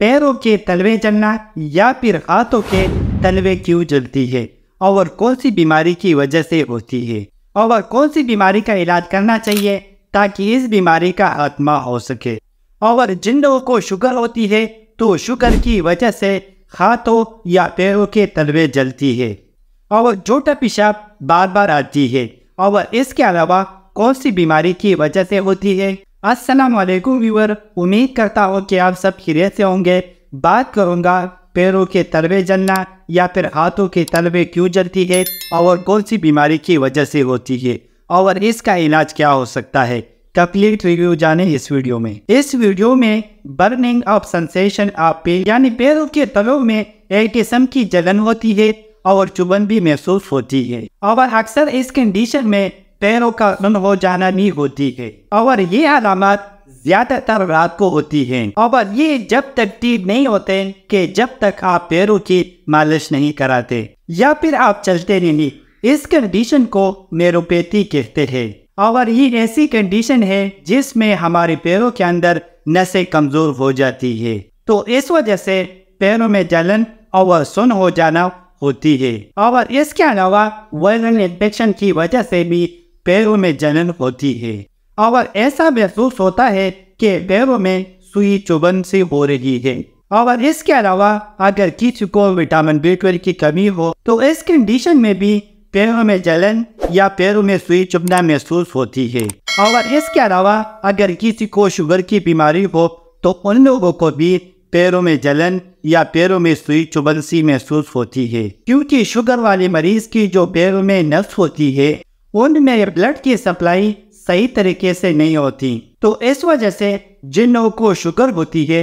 पैरों के तलवे जलना या फिर हाथों के तलवे क्यों जलती है और कौन सी बीमारी की वजह से होती है और कौन सी बीमारी का इलाज करना चाहिए ताकि इस बीमारी का आत्मा हो सके और जिन लोगों को शुगर होती है तो शुगर की वजह से हाथों या पैरों के तलवे जलती है और छोटा पेशाब बार बार आती है और इसके अलावा कौन सी बीमारी की वजह से होती है असलकुम व्यूअर उम्मीद करता हूँ कि आप सब खिरे से होंगे बात करूँगा पैरों के तलवे जलना या फिर हाथों के तलवे क्यों जलती है और कौन सी बीमारी की वजह से होती है और इसका इलाज क्या हो सकता है कंप्लीट रिव्यू जाने इस वीडियो में इस वीडियो में burning of sensation of pain यानी पैरों के तलों में एक किस्म की जलन होती है और चुभन भी महसूस होती है और अक्सर इस कंडीशन में पैरों का नम हो जाना नहीं होती है और ये अलामत ज्यादातर रात को होती है और ये जब तक ठीक नहीं होते कि जब तक आप पैरों की मालिश नहीं कराते या फिर आप चलते नहीं इस कंडीशन को मेरोपैथी कहते हैं और ये ऐसी कंडीशन है जिसमें हमारे पैरों के अंदर नसें कमजोर हो जाती है तो इस वजह से पैरों में जलन और सुन हो जाना होती है और इसके अलावा वायरल इन्फेक्शन की वजह से भी पैरों में जलन होती है और ऐसा महसूस होता है कि पैरों में सुई चुभन सी हो रही है और इसके अलावा अगर किसी को विटामिन बी ट्वेल्व की कमी हो तो इस कंडीशन में भी पैरों में जलन या पैरों में सुई चुभना महसूस होती है और इसके अलावा अगर किसी को शुगर की बीमारी हो तो उन लोगों को भी पैरों में जलन या पैरों में सुई चुभन सी महसूस होती है क्योंकि शुगर वाले मरीज की जो पैरों में नस होती है उनमें ब्लड की सप्लाई सही तरीके से नहीं होती तो इस वजह से जिन लोगों को शुगर होती है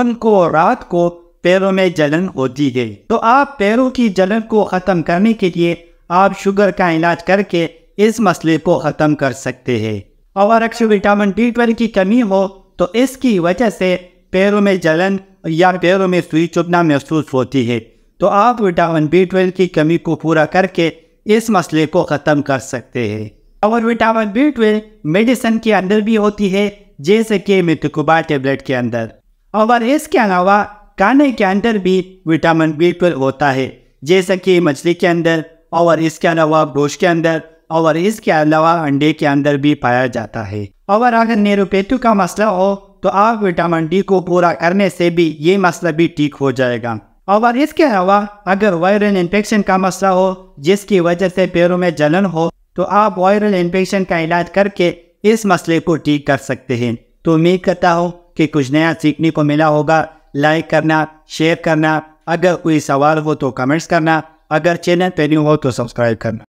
उनको रात को पैरों में जलन होती है तो आप पैरों की जलन को ख़त्म करने के लिए आप शुगर का इलाज करके इस मसले को ख़त्म कर सकते हैं और अक्सर विटामिन बी ट्वेल्व की कमी हो तो इसकी वजह से पैरों में जलन या पैरों में सुई चुभना महसूस होती है तो आप विटामिन बी ट्वेल्व की कमी को पूरा करके इस मसले को ख़त्म कर सकते हैं और विटामिन बी ट्वेल्व मेडिसिन के अंदर भी होती है जैसे कि मितकुबा टेबलेट के अंदर और इसके अलावा खाने के अंदर भी विटामिन बी ट्वेल्व होता है जैसे कि मछली के अंदर और इसके अलावा गोश्त के अंदर और इसके अलावा अंडे के अंदर भी पाया जाता है और अगर नेरोपेटू का मसला हो तो आप विटामिन डी को पूरा करने से भी ये मसला भी ठीक हो जाएगा और इसके अलावा अगर वायरल इन्फेक्शन का मसला हो जिसकी वजह से पैरों में जलन हो तो आप वायरल इन्फेक्शन का इलाज करके इस मसले को ठीक कर सकते हैं तो उम्मीद करता हूँ कि कुछ नया सीखने को मिला होगा लाइक करना शेयर करना अगर कोई सवाल हो तो कमेंट्स करना अगर चैनल पर न्यू हो तो सब्सक्राइब करना